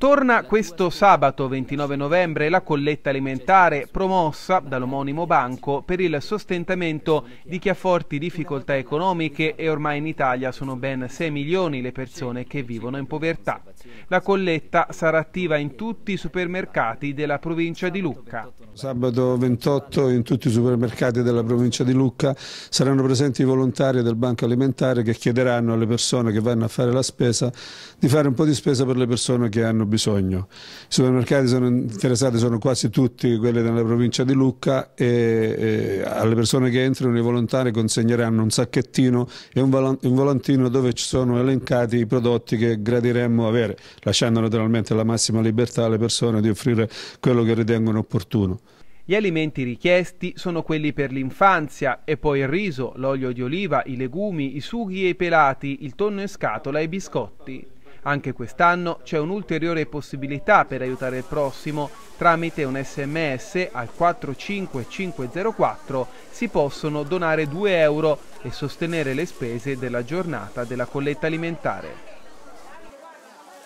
Torna questo sabato 29 novembre la colletta alimentare promossa dall'omonimo banco per il sostentamento di chi ha forti difficoltà economiche e ormai in Italia sono ben 6 milioni le persone che vivono in povertà. La colletta sarà attiva in tutti i supermercati della provincia di Lucca. Sabato 28 in tutti i supermercati della provincia di Lucca saranno presenti i volontari del banco alimentare che chiederanno alle persone che vanno a fare la spesa di fare un po' di spesa per le persone che hanno fabbisogno. I supermercati sono interessati sono quasi tutti quelli della provincia di Lucca e, e alle persone che entrano i volontari consegneranno un sacchettino e un, vol un volantino dove ci sono elencati i prodotti che gradiremmo avere, lasciando naturalmente la massima libertà alle persone di offrire quello che ritengono opportuno. Gli alimenti richiesti sono quelli per l'infanzia e poi il riso, l'olio di oliva, i legumi, i sughi e i pelati, il tonno in scatola e i biscotti. Anche quest'anno c'è un'ulteriore possibilità per aiutare il prossimo. Tramite un sms al 45504 si possono donare 2 euro e sostenere le spese della giornata della colletta alimentare.